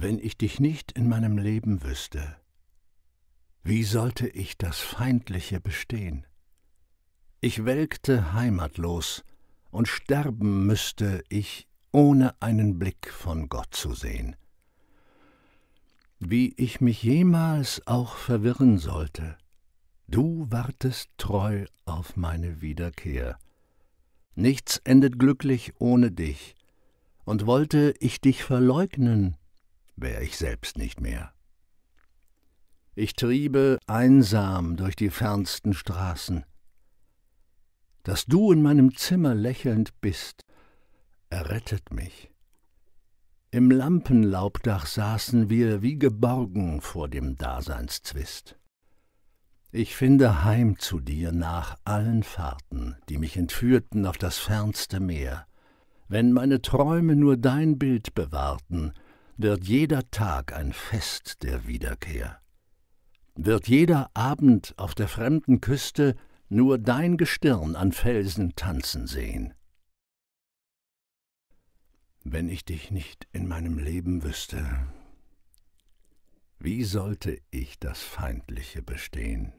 wenn ich dich nicht in meinem Leben wüsste, wie sollte ich das Feindliche bestehen? Ich welkte heimatlos und sterben müsste ich, ohne einen Blick von Gott zu sehen. Wie ich mich jemals auch verwirren sollte, du wartest treu auf meine Wiederkehr. Nichts endet glücklich ohne dich, und wollte ich dich verleugnen, wär ich selbst nicht mehr. Ich triebe einsam durch die fernsten Straßen. Dass du in meinem Zimmer lächelnd bist, errettet mich. Im Lampenlaubdach saßen wir wie geborgen vor dem Daseinszwist. Ich finde Heim zu dir nach allen Fahrten, die mich entführten auf das fernste Meer. Wenn meine Träume nur dein Bild bewahrten, wird jeder Tag ein Fest der Wiederkehr. Wird jeder Abend auf der fremden Küste nur dein Gestirn an Felsen tanzen sehen. Wenn ich dich nicht in meinem Leben wüsste, wie sollte ich das Feindliche bestehen?